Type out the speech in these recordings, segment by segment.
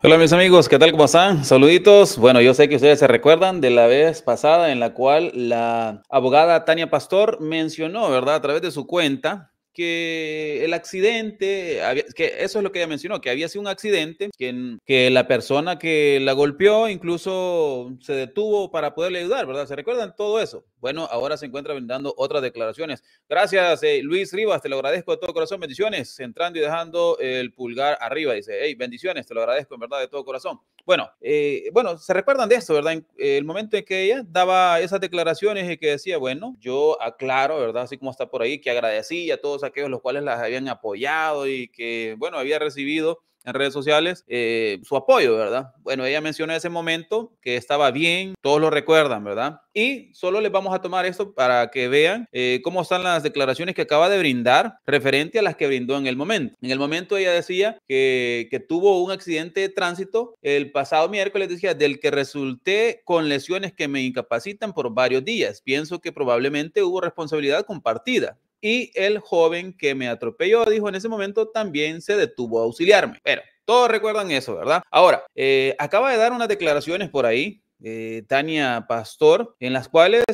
Hola mis amigos, ¿qué tal? ¿Cómo están? Saluditos. Bueno, yo sé que ustedes se recuerdan de la vez pasada en la cual la abogada Tania Pastor mencionó, ¿verdad? A través de su cuenta que el accidente, que eso es lo que ella mencionó, que había sido un accidente, que, que la persona que la golpeó incluso se detuvo para poderle ayudar, ¿verdad? ¿Se recuerdan todo eso? bueno, ahora se encuentra brindando otras declaraciones. Gracias, eh, Luis Rivas, te lo agradezco de todo corazón, bendiciones, entrando y dejando el pulgar arriba, dice, hey, bendiciones, te lo agradezco en verdad de todo corazón. Bueno, eh, bueno, se recuerdan de esto, ¿verdad? En, eh, el momento en que ella daba esas declaraciones y que decía, bueno, yo aclaro, ¿verdad? Así como está por ahí, que agradecía a todos aquellos los cuales las habían apoyado y que, bueno, había recibido en redes sociales eh, su apoyo, ¿verdad? Bueno, ella mencionó ese momento que estaba bien, todos lo recuerdan, ¿verdad? Y solo les vamos a tomar esto para que vean eh, cómo están las declaraciones que acaba de brindar referente a las que brindó en el momento. En el momento ella decía que, que tuvo un accidente de tránsito el pasado miércoles, decía, del que resulté con lesiones que me incapacitan por varios días. Pienso que probablemente hubo responsabilidad compartida y el joven que me atropelló, dijo en ese momento, también se detuvo a auxiliarme. Pero todos recuerdan eso, ¿verdad? Ahora, eh, acaba de dar unas declaraciones por ahí, eh, Tania Pastor, en las cuales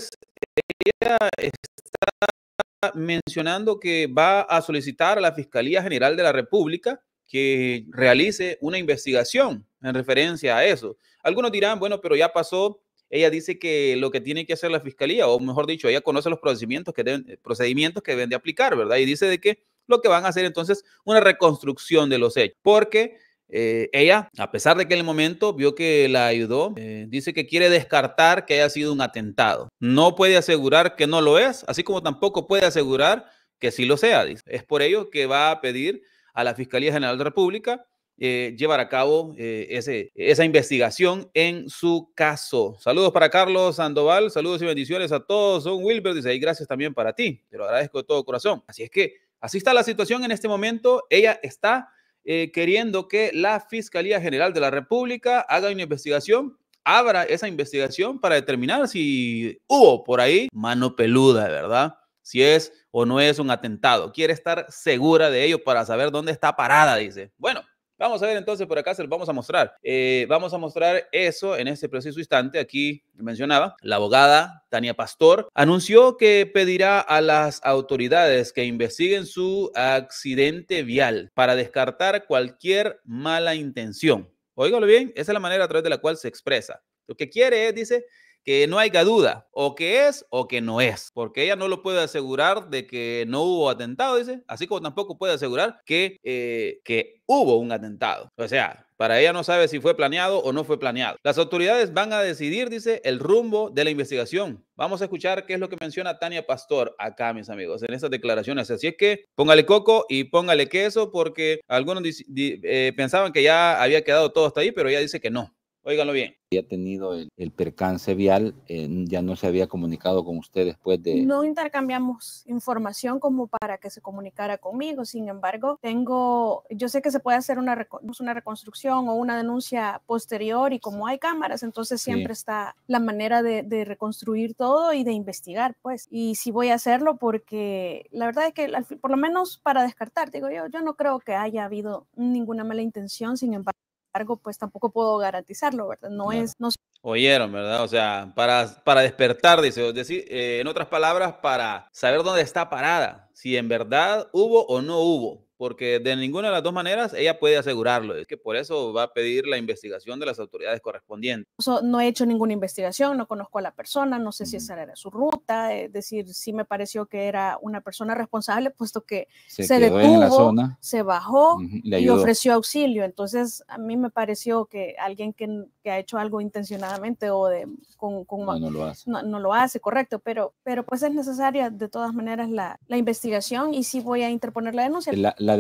ella está mencionando que va a solicitar a la Fiscalía General de la República que realice una investigación en referencia a eso. Algunos dirán, bueno, pero ya pasó ella dice que lo que tiene que hacer la fiscalía, o mejor dicho, ella conoce los procedimientos que deben, eh, procedimientos que de aplicar, ¿verdad? Y dice de que lo que van a hacer entonces una reconstrucción de los hechos, porque eh, ella, a pesar de que en el momento vio que la ayudó, eh, dice que quiere descartar que haya sido un atentado. No puede asegurar que no lo es, así como tampoco puede asegurar que sí lo sea. Dice. Es por ello que va a pedir a la Fiscalía General de la República eh, llevar a cabo eh, ese, esa investigación en su caso. Saludos para Carlos Sandoval, saludos y bendiciones a todos. Son Wilber dice, y gracias también para ti, te lo agradezco de todo corazón. Así es que así está la situación en este momento. Ella está eh, queriendo que la Fiscalía General de la República haga una investigación abra esa investigación para determinar si hubo por ahí mano peluda, ¿verdad? Si es o no es un atentado. Quiere estar segura de ello para saber dónde está parada, dice. Bueno, Vamos a ver entonces por acá, se lo vamos a mostrar. Eh, vamos a mostrar eso en este preciso instante. Aquí mencionaba, la abogada Tania Pastor anunció que pedirá a las autoridades que investiguen su accidente vial para descartar cualquier mala intención. Óigalo bien, esa es la manera a través de la cual se expresa. Lo que quiere es, dice, que no haya duda, o que es o que no es, porque ella no lo puede asegurar de que no hubo atentado, dice, así como tampoco puede asegurar que, eh, que hubo un atentado. O sea, para ella no sabe si fue planeado o no fue planeado. Las autoridades van a decidir, dice, el rumbo de la investigación. Vamos a escuchar qué es lo que menciona Tania Pastor acá, mis amigos, en esas declaraciones. Así es que póngale coco y póngale queso, porque algunos eh, pensaban que ya había quedado todo hasta ahí, pero ella dice que no. Óiganlo bien. Había tenido el, percance vial, ya no se había comunicado con usted después de... No intercambiamos información como para que se comunicara conmigo, sin embargo, tengo, yo sé que se puede hacer una, reconstrucción o una denuncia posterior y como hay cámaras, entonces siempre está la manera de, de, reconstruir todo y de investigar, pues. Y si voy a hacerlo porque la verdad es que por lo menos para descartar, digo yo, yo no creo que haya habido ninguna mala intención, sin embargo embargo, pues tampoco puedo garantizarlo, ¿verdad? No es... No... Oyeron, ¿verdad? O sea, para, para despertar, dice, decir, eh, en otras palabras, para saber dónde está parada, si en verdad hubo o no hubo porque de ninguna de las dos maneras ella puede asegurarlo. Es que por eso va a pedir la investigación de las autoridades correspondientes. No he hecho ninguna investigación, no conozco a la persona, no sé si esa era su ruta, es decir, sí me pareció que era una persona responsable, puesto que se, detuvo, la zona. se bajó y ofreció auxilio. Entonces, a mí me pareció que alguien que, ha hecho algo intencionadamente o con... con no, lo hace. No, lo hace, correcto, pero, pero pues es necesaria de todas maneras la, la investigación y sí voy a interponer la denuncia. la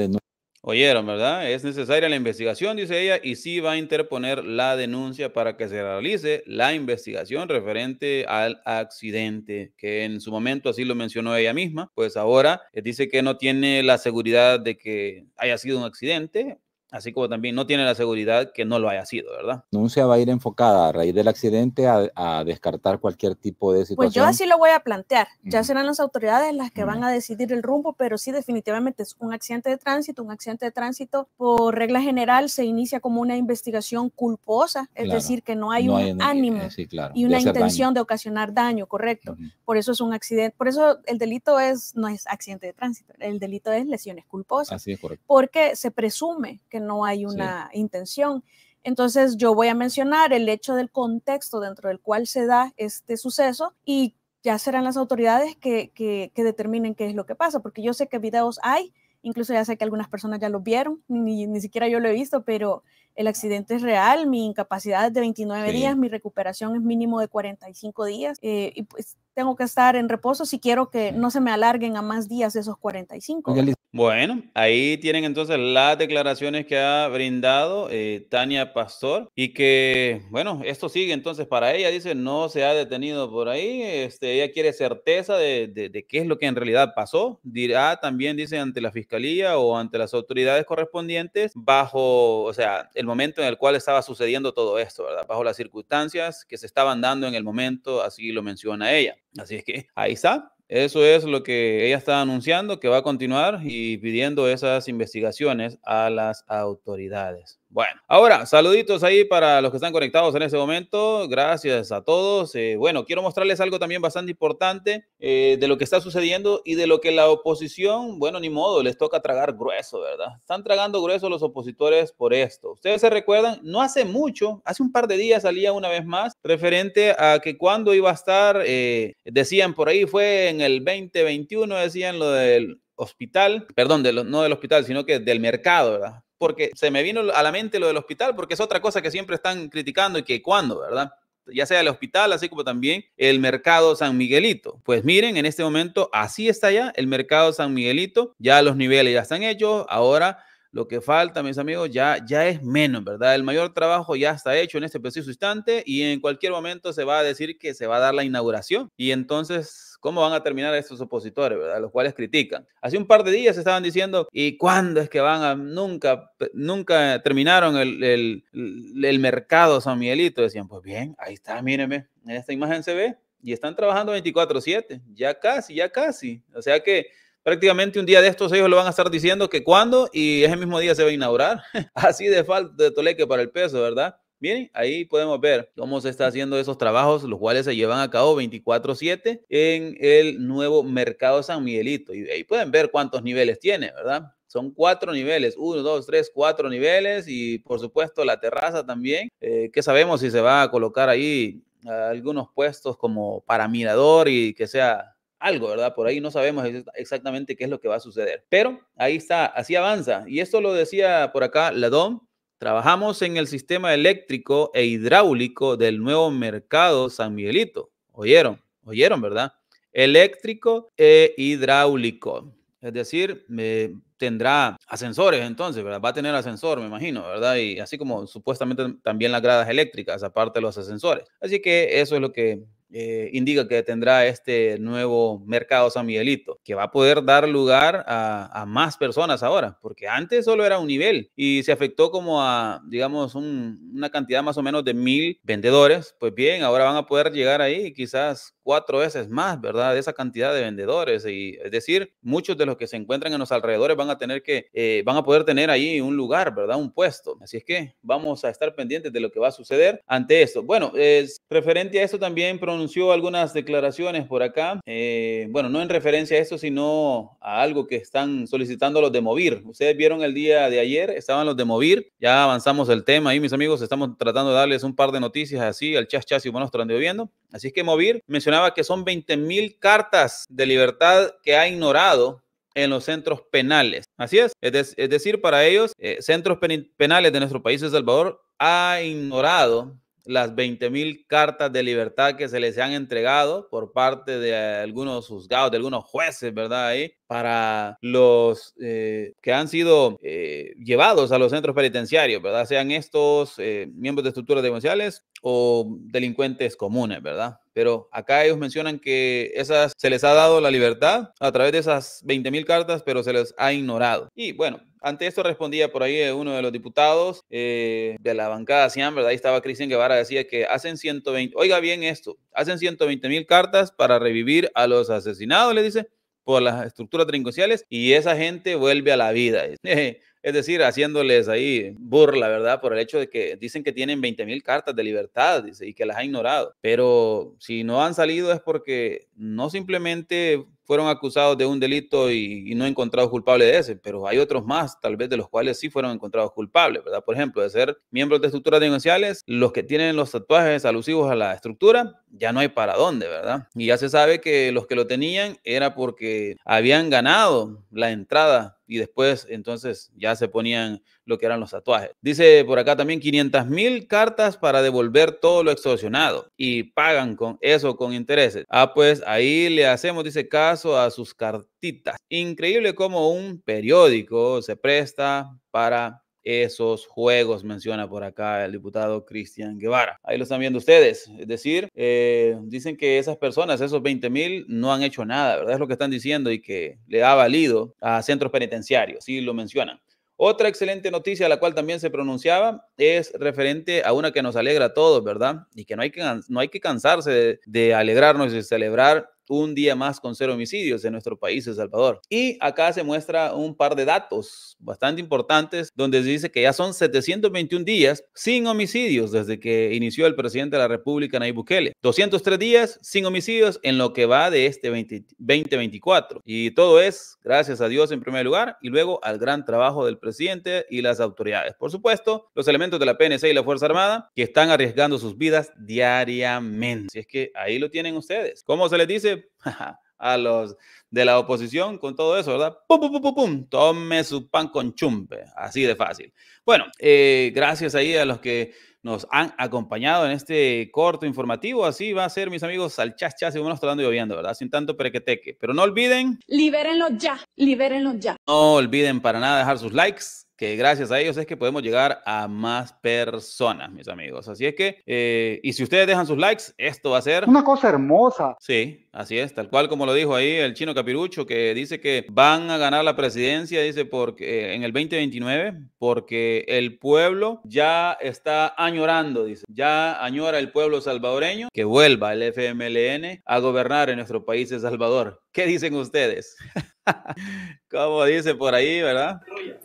Oyeron, ¿verdad? Es necesaria la investigación, dice ella, y sí va a interponer la denuncia para que se realice la investigación referente al accidente, que en su momento así lo mencionó ella misma, pues ahora eh, dice que no tiene la seguridad de que haya sido un accidente, así como también no tiene la seguridad que no lo haya sido, ¿verdad? Nuncia va a ir enfocada a raíz del accidente a, descartar cualquier tipo de situación. Pues yo así lo voy a plantear. Ya serán las autoridades las que van a decidir el rumbo, pero sí definitivamente es un accidente de tránsito. Un accidente de tránsito, por regla general, se inicia como una investigación culposa, es decir, que no hay un ánimo eh, y una intención de ocasionar daño, correcto. Por eso es un accidente, por eso el delito es no es accidente de tránsito, el delito es lesiones culposas. Así es correcto. Porque se presume que no hay una intención. Entonces yo voy a mencionar el hecho del contexto dentro del cual se da este suceso y ya serán las autoridades que, determinen qué es lo que pasa, porque yo sé que videos hay, incluso ya sé que algunas personas ya lo vieron, ni siquiera yo lo he visto, pero el accidente es real, mi incapacidad es de 29 días, mi recuperación es mínimo de 45 días eh, y pues tengo que estar en reposo si quiero que no se me alarguen a más días esos 45. Bueno, ahí tienen entonces las declaraciones que ha brindado eh, Tania Pastor y que, bueno, esto sigue entonces para ella, dice, no se ha detenido por ahí, este, ella quiere certeza de, de, de qué es lo que en realidad pasó, dirá también, dice, ante la fiscalía o ante las autoridades correspondientes, bajo, o sea, el el momento en el cual estaba sucediendo todo esto, ¿verdad? Bajo las circunstancias que se estaban dando en el momento, así lo menciona ella. Así es que ahí está. Eso es lo que ella está anunciando, que va a continuar y pidiendo esas investigaciones a las autoridades. Bueno, ahora saluditos ahí para los que están conectados en ese momento. Gracias a todos. Eh, bueno, quiero mostrarles algo también bastante importante eh, de lo que está sucediendo y de lo que la oposición, bueno, ni modo, les toca tragar grueso, ¿verdad? Están tragando grueso los opositores por esto. Ustedes se recuerdan, no hace mucho, hace un par de días salía una vez más referente a que cuando iba a estar, eh, decían por ahí, fue en el 2021, decían lo del hospital, perdón, de lo, no del hospital, sino que del mercado, ¿verdad? porque se me vino a la mente lo del hospital, porque es otra cosa que siempre están criticando y que cuando ¿verdad? ya sea el hospital, así como también el mercado San Miguelito. Pues miren, en este momento así está ya el mercado San Miguelito, ya los niveles ya están hechos, ahora lo que falta, mis amigos, ya, ya es menos, ¿verdad? El mayor trabajo ya está hecho en este preciso instante y en cualquier momento se va a decir que se va a dar la inauguración. Y entonces, ¿cómo van a terminar estos opositores, verdad? Los cuales critican. Hace un par de días estaban diciendo, ¿y cuándo es que van a...? Nunca, nunca terminaron el, el, el mercado San Miguelito. Decían, pues bien, ahí está, mírenme, en esta imagen se ve. Y están trabajando 24/7, ya casi, ya casi. O sea que prácticamente un día de estos ellos lo van a estar diciendo que cuando y ese mismo día se va a inaugurar. Así de falta de toleque para el peso, ¿verdad? Bien, ahí podemos ver cómo se está haciendo esos trabajos, los cuales se llevan a cabo 24/7 en el nuevo mercado San Miguelito. Y ahí pueden ver cuántos niveles tiene, ¿verdad? Son cuatro niveles, uno, dos, tres, cuatro niveles y por supuesto la terraza también, eh, que sabemos si se va a colocar ahí algunos puestos como para mirador y que sea algo, ¿verdad? Por ahí no sabemos exactamente qué es lo que va a suceder. Pero ahí está, así avanza. Y esto lo decía por acá Ladón. Trabajamos en el sistema eléctrico e hidráulico del nuevo mercado San Miguelito. ¿Oyeron? ¿Oyeron, verdad? Eléctrico e hidráulico. Es decir, eh, tendrá ascensores entonces, ¿verdad? Va a tener ascensor, me imagino, ¿verdad? Y así como supuestamente también las gradas eléctricas, aparte de los ascensores. Así que eso es lo que eh, indica que tendrá este nuevo mercado San Miguelito, que va a poder dar lugar a, más personas ahora, porque antes solo era un nivel y se afectó como a, digamos, una cantidad más o menos de mil vendedores. Pues bien, ahora van a poder llegar ahí y quizás cuatro veces más, ¿verdad? De esa cantidad de vendedores. Y, es decir, muchos de los que se encuentran en los alrededores van a tener que, eh, van a poder tener ahí un lugar, ¿verdad? Un puesto. Así es que vamos a estar pendientes de lo que va a suceder ante esto. Bueno, es referente a esto también pronunció algunas declaraciones por acá. Eh, bueno, no en referencia a esto, sino a algo que están solicitando los de Movir. Ustedes vieron el día de ayer, estaban los de Movir. Ya avanzamos el tema ahí, mis amigos. Estamos tratando de darles un par de noticias así, al chas chas y bueno, están viendo. Así es que Movir mencionó que son 20 mil cartas de libertad que ha ignorado en los centros penales. Así es. Es, decir, para ellos, eh, centros penales de nuestro país, El Salvador, ha ignorado las 20 mil cartas de libertad que se les han entregado por parte de algunos juzgados, de algunos jueces, ¿verdad? Ahí, para los eh, que han sido eh, llevados a los centros penitenciarios, ¿verdad? Sean estos miembros de estructuras demenciales o delincuentes comunes, ¿verdad? Pero acá ellos mencionan que esas se les ha dado la libertad a través de esas 20 cartas, pero se les ha ignorado. Y bueno, ante esto respondía por ahí uno de los diputados eh, de la bancada CIAN, ¿verdad? Ahí estaba Cristian Guevara, decía que hacen 120, oiga bien esto, hacen 120 mil cartas para revivir a los asesinados, le dice, por las estructuras trinconciales y esa gente vuelve a la vida. es decir, haciéndoles ahí burla, ¿verdad? Por el hecho de que dicen que tienen 20.000 cartas de libertad, dice, y que las ha ignorado. Pero si no han salido es porque no simplemente fueron acusados de un delito y, no encontrados culpables de ese, pero hay otros más, tal vez de los cuales sí fueron encontrados culpables, ¿verdad? Por ejemplo, de ser miembros de estructuras denunciales, los que tienen los tatuajes alusivos a la estructura, ya no hay para dónde, ¿verdad? Y ya se sabe que los que lo tenían era porque habían ganado la entrada y después entonces ya se ponían lo que eran los tatuajes. Dice por acá también 500 mil cartas para devolver todo lo extorsionado y pagan con eso con intereses. Ah, pues ahí le hacemos, dice, caso a sus cartitas. Increíble como un periódico se presta para esos juegos, menciona por acá el diputado Cristian Guevara. Ahí lo están viendo ustedes. Es decir, eh, dicen que esas personas, esos 20 mil, no han hecho nada, ¿verdad? Es lo que están diciendo y que le ha valido a centros penitenciarios, sí lo mencionan. Otra excelente noticia a la cual también se pronunciaba es referente a una que nos alegra a todos, ¿verdad? Y que no hay que, no hay que cansarse de, alegrarnos y celebrar un día más con cero homicidios en nuestro país, El Salvador. Y acá se muestra un par de datos bastante importantes donde se dice que ya son 721 días sin homicidios desde que inició el presidente de la República, Nayib Bukele. 203 días sin homicidios en lo que va de este 2024. Y todo es gracias a Dios en primer lugar y luego al gran trabajo del presidente y las autoridades. Por supuesto, los elementos de la PNC y la Fuerza Armada que están arriesgando sus vidas diariamente. Si es que ahí lo tienen ustedes. ¿Cómo se les dice? a los de la oposición con todo eso, ¿verdad? Pum, pum, pum, pum, tome su pan con chumpe, así de fácil. Bueno, eh, gracias ahí a los que nos han acompañado en este corto informativo. Así va a ser, mis amigos, al chas según nos está dando lloviendo, ¿verdad? Sin tanto perequeteque. Pero no olviden. Libérenlo ya, libérenlo ya. No olviden para nada dejar sus likes que gracias a ellos es que podemos llegar a más personas, mis amigos. Así es que, eh, y si ustedes dejan sus likes, esto va a ser... Una cosa hermosa. Sí, así es, tal cual como lo dijo ahí el chino Capirucho, que dice que van a ganar la presidencia, dice, porque eh, en el 2029, porque el pueblo ya está añorando, dice, ya añora el pueblo salvadoreño que vuelva el FMLN a gobernar en nuestro país, de Salvador. ¿Qué dicen ustedes? como dice por ahí, ¿verdad?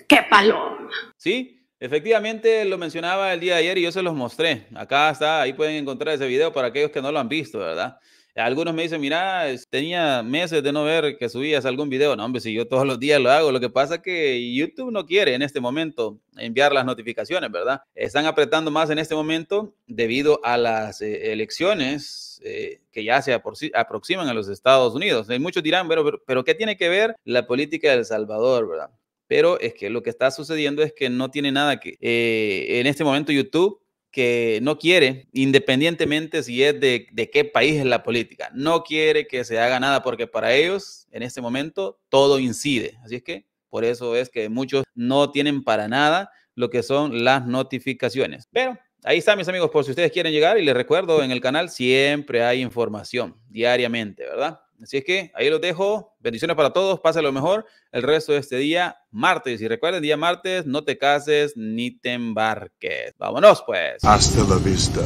¡Qué paloma! Sí, efectivamente lo mencionaba el día de ayer y yo se los mostré. Acá está, ahí pueden encontrar ese video para aquellos que no lo han visto, ¿verdad? Algunos me dicen, mira, tenía meses de no ver que subías algún video. No, hombre, si yo todos los días lo hago. Lo que pasa es que YouTube no quiere en este momento enviar las notificaciones, ¿verdad? Están apretando más en este momento debido a las eh, elecciones eh, que ya se aproximan a los Estados Unidos. Y muchos dirán, pero, pero, pero, ¿qué tiene que ver la política de El Salvador, verdad? pero es que lo que está sucediendo es que no tiene nada que, eh, en este momento YouTube que no quiere, independientemente si es de, de, qué país es la política, no quiere que se haga nada porque para ellos en este momento todo incide. Así es que por eso es que muchos no tienen para nada lo que son las notificaciones. Pero ahí está, mis amigos, por si ustedes quieren llegar y les recuerdo, en el canal siempre hay información diariamente, ¿verdad? Así es que ahí los dejo. Bendiciones para todos. Pase lo mejor el resto de este día martes. Y recuerden, día martes, no te cases ni te embarques. Vámonos pues. Hasta la vista,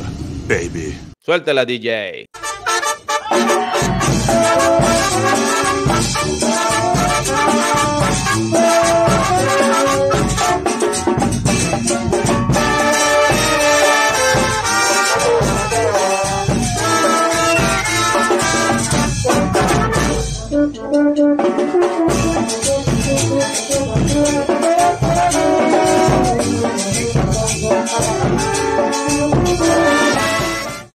baby. la DJ.